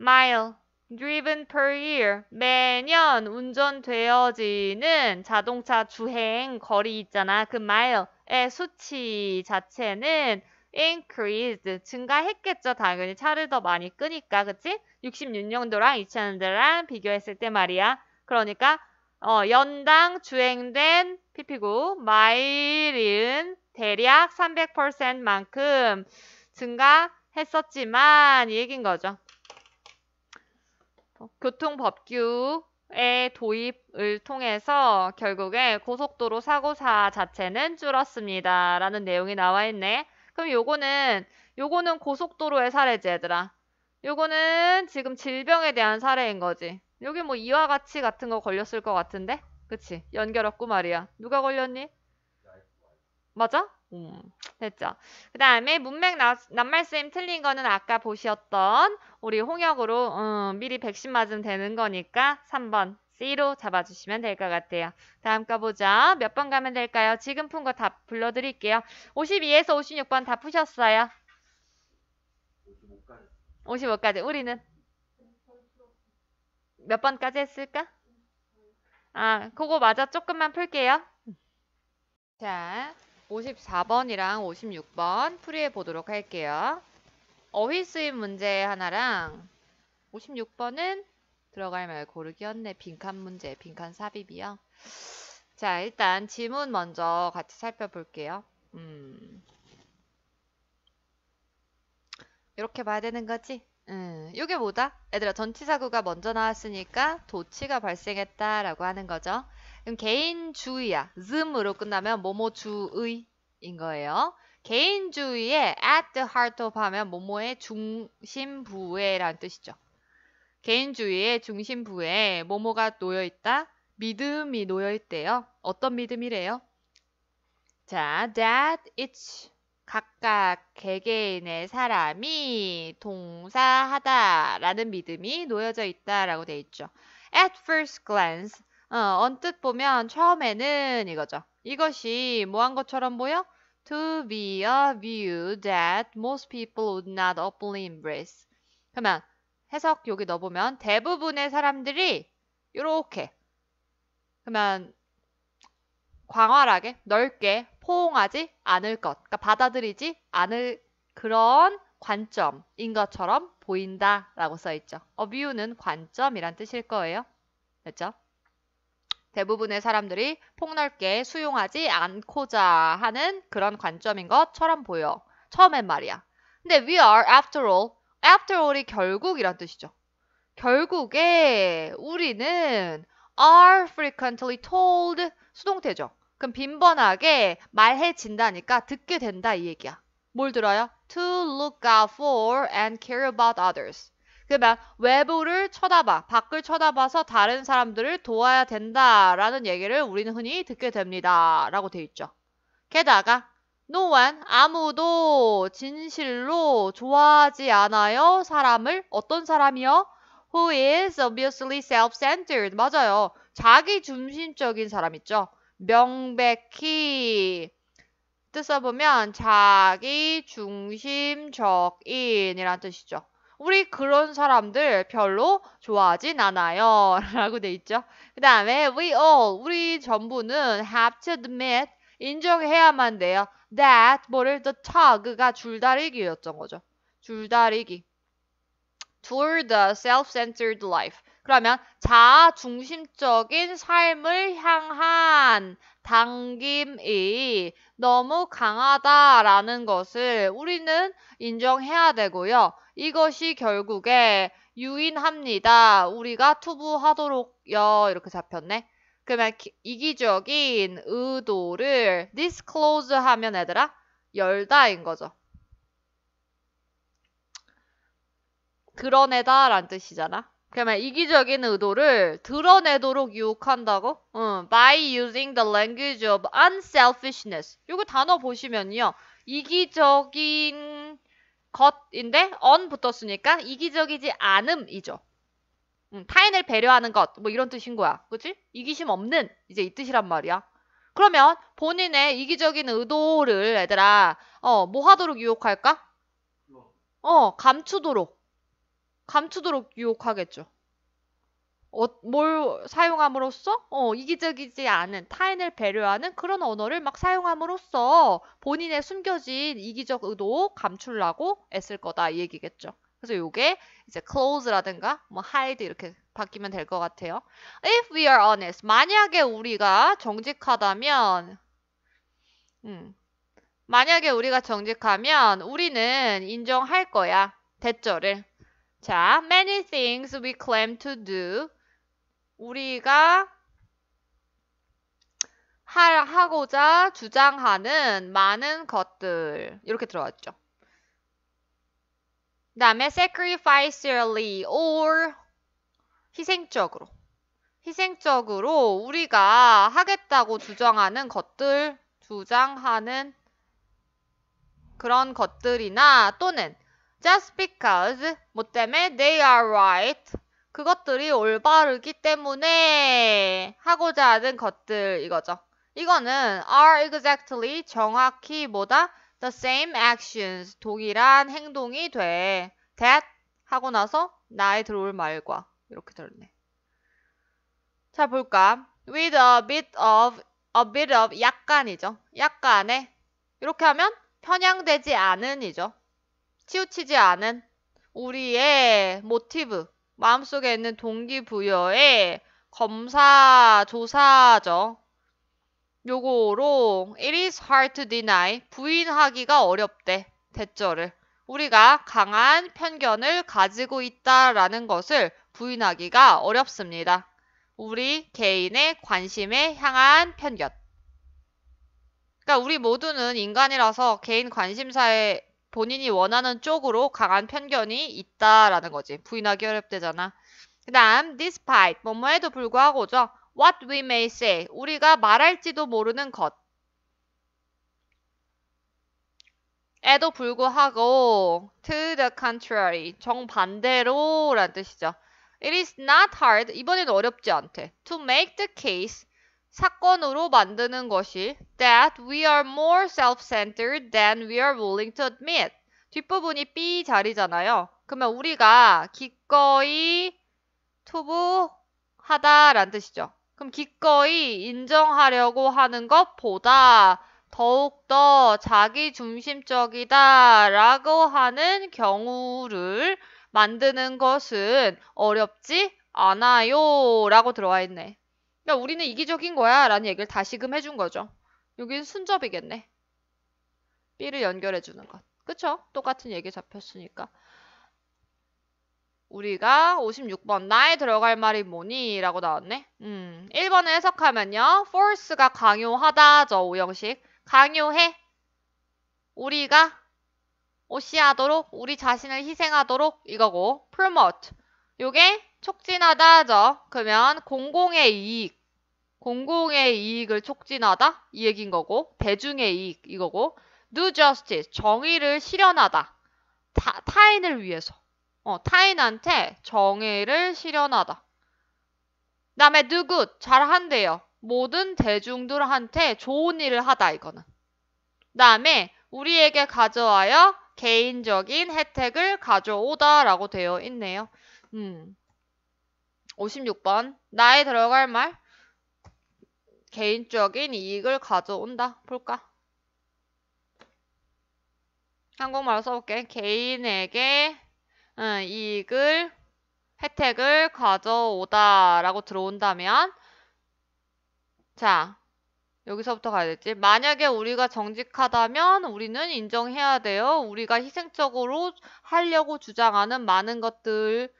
Speaker 1: mile driven per year 매년 운전되어지는 자동차 주행 거리 있잖아 그 mile의 수치 자체는 increased 증가했겠죠 당연히 차를 더 많이 끄니까 그치? 66년도랑 2000년도랑 비교했을 때 말이야. 그러니까 어, 연당 주행된 PP구 마일은 대략 300%만큼 증가했었지만 이 얘긴 거죠. 교통법규의 도입을 통해서 결국에 고속도로 사고사 자체는 줄었습니다. 라는 내용이 나와 있네. 그럼 요거는 요거는 고속도로의 사례지 얘들아. 요거는 지금 질병에 대한 사례인 거지. 여기 뭐 이와 같이 같은 거 걸렸을 것 같은데? 그치? 연결 없고 말이야. 누가 걸렸니? 맞아? 음, 됐죠. 그 다음에 문맥 낱말쌤 틀린 거는 아까 보셨던 우리 홍역으로 음, 미리 백신 맞으면 되는 거니까 3번 C로 잡아주시면 될 것 같아요. 다음 가보자. 몇 번 가면 될까요? 지금 푼 거 다 불러드릴게요. 52에서 56번 다 푸셨어요. 55까지. 우리는 몇 번까지 했을까? 아, 그거 맞아. 조금만 풀게요. 자, 54번이랑 56번 풀이해 보도록 할게요. 어휘 쓰임 문제 하나랑 56번은 들어갈 말 고르기였네. 빈칸 문제, 빈칸 삽입이요. 자, 일단 지문 먼저 같이 살펴볼게요. 음. 이렇게 봐야 되는 거지? 음, 이게 뭐다? 얘들아 전치사구가 먼저 나왔으니까 도치가 발생했다라고 하는 거죠. 그럼 개인주의야. 즘으로 끝나면 뭐뭐주의인 거예요. 개인주의에 at the heart of 하면 뭐뭐의 중심부에라는 뜻이죠. 개인주의의 중심부에 뭐뭐가 놓여있다? 믿음이 놓여있대요. 어떤 믿음이래요? 자, that it's 각각 개개인의 사람이 동사하다라는 믿음이 놓여져 있다라고 돼 있죠. At first glance, 어, 언뜻 보면 처음에는 이거죠. 이것이 뭐한 것처럼 보여? To be a view that most people would not openly embrace. 그러면 해석 여기 넣어보면 대부분의 사람들이 이렇게 그러면 광활하게 넓게 호응하지 않을 것, 그러니까 받아들이지 않을 그런 관점인 것처럼 보인다 라고 써있죠. 어 view는 관점이란 뜻일 거예요. 그죠 대부분의 사람들이 폭넓게 수용하지 않고자 하는 그런 관점인 것처럼 보여. 처음엔 말이야. 근데 we are after all, after all이 결국이란 뜻이죠. 결국에 우리는 are frequently told 수동태죠. 그럼 빈번하게 말해진다니까 듣게 된다 이 얘기야. 뭘 들어요? To look out for and care about others. 그러면 외부를 쳐다봐, 밖을 쳐다봐서 다른 사람들을 도와야 된다라는 얘기를 우리는 흔히 듣게 됩니다. 라고 돼 있죠. 게다가 No one, 아무도 진실로 좋아하지 않아요. 사람을 어떤 사람이요? Who is obviously self-centered. 맞아요. 자기 중심적인 사람 있죠. 명백히 뜻 써보면 자기 중심적인이란 뜻이죠. 우리 그런 사람들 별로 좋아하진 않아요. 라고 돼 있죠. 그 다음에 we all, 우리 전부는 have to admit, 인정해야만 돼요. that, 뭐를 the tug가 줄다리기였던 거죠. 줄다리기. toward the self-centered life. 그러면 자중심적인 삶을 향한 당김이 너무 강하다라는 것을 우리는 인정해야 되고요. 이것이 결국에 유인합니다. 우리가 투부하도록요. 이렇게 잡혔네. 그러면 이기적인 의도를 disclose 하면 얘들아 열다인 거죠. 그러내다 라는 뜻이잖아. 그러면 이기적인 의도를 드러내도록 유혹한다고? 응. By using the language of unselfishness. 요거 단어 보시면요. 이기적인 것인데 on 붙었으니까 이기적이지 않음이죠. 응, 타인을 배려하는 것, 뭐 이런 뜻인 거야. 그치? 이기심 없는, 이제 이 뜻이란 말이야. 그러면 본인의 이기적인 의도를, 얘들아, 어, 뭐 하도록 유혹할까? 어, 감추도록. 감추도록 유혹하겠죠. 어, 뭘 사용함으로써 어, 이기적이지 않은 타인을 배려하는 그런 언어를 막 사용함으로써 본인의 숨겨진 이기적 의도 감출라고 애쓸 거다 이 얘기겠죠. 그래서 요게 이제 close라든가 뭐 hide 이렇게 바뀌면 될 것 같아요. If we are honest, 만약에 우리가 정직하다면, 음, 만약에 우리가 정직하면 우리는 인정할 거야 대절을. 자, many things we claim to do. 우리가 할, 하고자 주장하는 많은 것들. 이렇게 들어왔죠. 그 다음에 sacrificially or 희생적으로. 희생적으로 우리가 하겠다고 주장하는 것들, 주장하는 그런 것들이나 또는 Just because 뭐 때문에 they are right 그것들이 올바르기 때문에 하고자 하는 것들 이거죠. 이거는 are exactly 정확히 뭐다 the same actions 동일한 행동이 돼 that 하고 나서 나에 들어올 말과 이렇게 들었네. 자 볼까? With a bit of a bit of 약간이죠. 약간의 이렇게 하면 편향되지 않은이죠. 치우치지 않은 우리의 모티브, 마음속에 있는 동기부여의 검사, 조사죠. 요거로 it is hard to deny, 부인하기가 어렵대, 대절을. 우리가 강한 편견을 가지고 있다라는 것을 부인하기가 어렵습니다. 우리 개인의 관심에 향한 편견. 그러니까 우리 모두는 인간이라서 개인 관심사에 본인이 원하는 쪽으로 강한 편견이 있다라는 거지. 부인하기 어렵대잖아. 그 다음, despite, 뭐뭐에도 불구하고죠. what we may say, 우리가 말할지도 모르는 것. 에도 불구하고, to the contrary, 정반대로 라는 뜻이죠. It is not hard, 이번에는 어렵지 않대. To make the case, 사건으로 만드는 것이 that we are more self-centered than we are willing to admit. 뒷부분이 B 자리잖아요. 그러면 우리가 기꺼이 투부하다란 뜻이죠. 그럼 기꺼이 인정하려고 하는 것보다 더욱더 자기중심적이다라고 하는 경우를 만드는 것은 어렵지 않아요 라고 들어와 있네. 야, 그러니까 우리는 이기적인 거야. 라는 얘기를 다시금 해준 거죠. 여긴 순접이겠네. B를 연결해주는 것. 그쵸? 똑같은 얘기 잡혔으니까. 우리가 56번 나에 들어갈 말이 뭐니? 라고 나왔네. 음, 1번을 해석하면요. force가 강요하다. 죠 오형식. 강요해. 우리가 오시하도록 우리 자신을 희생하도록 이거고 promote 요게 촉진하다 죠 그러면 공공의 이익 공공의 이익을 촉진하다 이 얘기인 거고 대중의 이익 이거고 New justice 정의를 실현하다 타, 타인을 위해서 어, 타인한테 정의를 실현하다 그 다음에 do good 잘한대요 모든 대중들한테 좋은 일을 하다 이거는 그 다음에 우리에게 가져와요 개인적인 혜택을 가져오다 라고 되어 있네요 음. 56번 나에 들어갈 말 개인적인 이익을 가져온다. 볼까? 한국말로 써볼게. 개인에게 어, 이익을 혜택을 가져오다 라고 들어온다면 자 여기서부터 가야 되지 만약에 우리가 정직하다면 우리는 인정해야 돼요 우리가 희생적으로 하려고 주장하는 많은 것들이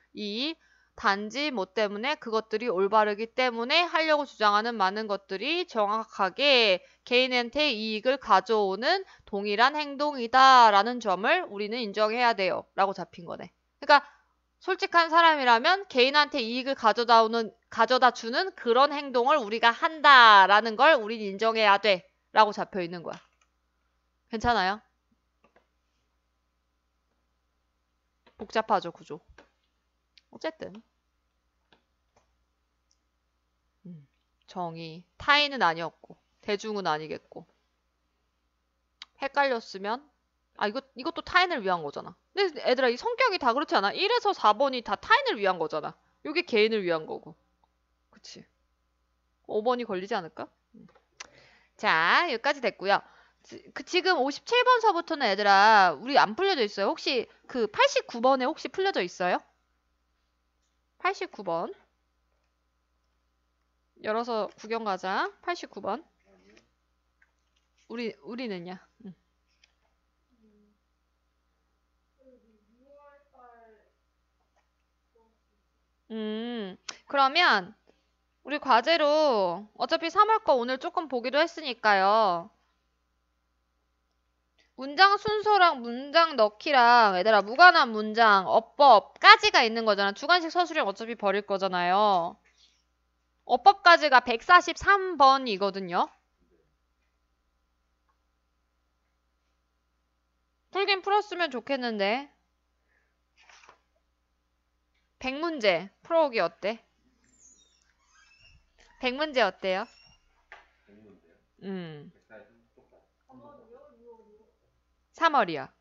Speaker 1: 단지 뭐 때문에 그것들이 올바르기 때문에 하려고 주장하는 많은 것들이 정확하게 개인한테 이익을 가져오는 동일한 행동이다라는 점을 우리는 인정해야 돼요. 라고 잡힌 거네. 그러니까 솔직한 사람이라면 개인한테 이익을 가져다 오는, 가져다 주는 그런 행동을 우리가 한다라는 걸 우린 인정해야 돼. 라고 잡혀 있는 거야. 괜찮아요? 복잡하죠, 구조. 어쨌든 음, 정의 타인은 아니었고 대중은 아니겠고 헷갈렸으면 아 이거 이것도 타인을 위한 거잖아. 근데 애들아 이 성격이 다 그렇지 않아? 1에서 4번이 다 타인을 위한 거잖아. 요게 개인을 위한 거고. 그치? 5번이 걸리지 않을까? 음. 자, 여기까지 됐고요. 그 지금 57번서부터는 애들아 우리 안 풀려져 있어요. 혹시 그 89번에 혹시 풀려져 있어요? 89번 열어서 구경 가자. 89번 우리 우리는요. 응. 음, 그러면 우리 과제로 어차피 3월 거 오늘 조금 보기도 했으니까요. 문장 순서랑 문장 넣기랑 얘들아 무관한 문장, 어법까지가 있는 거잖아. 주관식 서술형 어차피 버릴 거잖아요. 어법까지가 143번이거든요. 풀긴 풀었으면 좋겠는데. 1 0 0문제 풀어오기 어때? 1 0 0문제 어때요? 백문제요? 음. 3월이요.